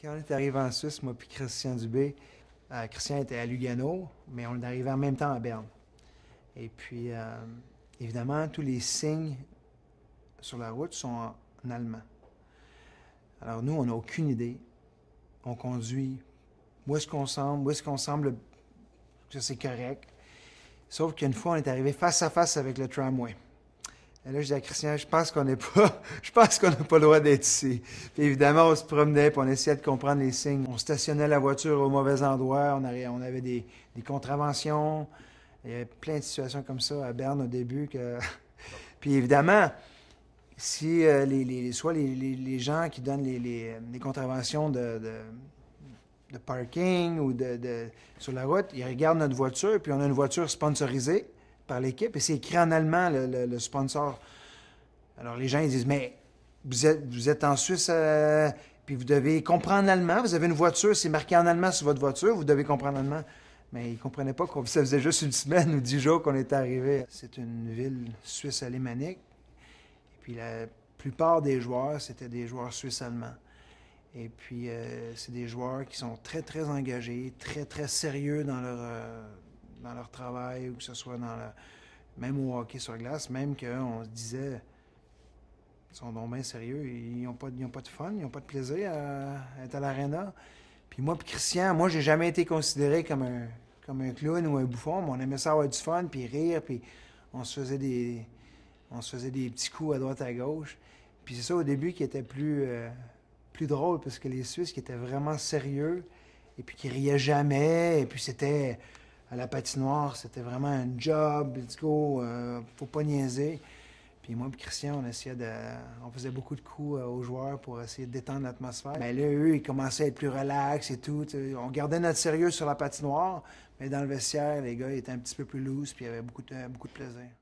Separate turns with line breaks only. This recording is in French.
Quand on est arrivé en Suisse, moi puis Christian Dubé, euh, Christian était à Lugano, mais on est arrivé en même temps à Berne. Et puis, euh, évidemment, tous les signes sur la route sont en, allemand. Alors nous, on n'a aucune idée. On conduit où est-ce qu'on semble, où est-ce qu'on semble que c'est correct. Sauf qu'une fois, on est arrivé face à face avec le tramway. Et là, je dis à Christian, je pense qu'on n'est pas, je pense qu'on n'a pas le droit d'être ici. Puis évidemment, on se promenait, puis on essayait de comprendre les signes. On stationnait la voiture au mauvais endroit, on avait, des, contraventions. Il y avait plein de situations comme ça à Berne au début. puis évidemment, si euh, les, les, gens qui donnent les, euh, contraventions de, parking ou de, sur la route, ils regardent notre voiture, puis on a une voiture sponsorisée par l'équipe et c'est écrit en allemand, le, sponsor. Alors les gens, ils disent, mais vous êtes, vous êtes en Suisse, euh, puis vous devez comprendre l'allemand. Vous avez une voiture, c'est marqué en allemand sur votre voiture, vous devez comprendre l'allemand. Mais ils ne comprenaient pas qu'on ça faisait juste une semaine ou dix jours qu'on était arrivé. C'est une ville suisse alémanique. Et puis la plupart des joueurs, c'était des joueurs suisses allemands. Et puis, euh, c'est des joueurs qui sont très, très engagés, très, très sérieux dans leur, euh, leur travail ou que ce soit dans la, même au hockey sur glace, même qu'on se disait, ils sont donc bien sérieux, ils n'ont pas, pas de fun, ils n'ont pas de plaisir à, être à l'aréna. Puis moi, puis Christian, moi, j'ai jamais été considéré comme un, comme un clown ou un bouffon, mais on aimait ça avoir du fun, puis rire, puis on se faisait des, on se faisait des petits coups à droite, à gauche. Puis c'est ça au début qui était plus, euh, plus drôle, parce que les Suisses qui étaient vraiment sérieux, et puis qui riaient jamais, et puis c'était à la patinoire, c'était vraiment un job, let's go, euh, faut pas niaiser. Puis moi et Christian, on essayait de... On faisait beaucoup de coups euh, aux joueurs pour essayer de détendre l'atmosphère. Mais ben là, eux, ils commençaient à être plus relax et tout. On gardait notre sérieux sur la patinoire, mais dans le vestiaire, les gars ils étaient un petit peu plus loose, puis il y avait beaucoup beaucoup de plaisir.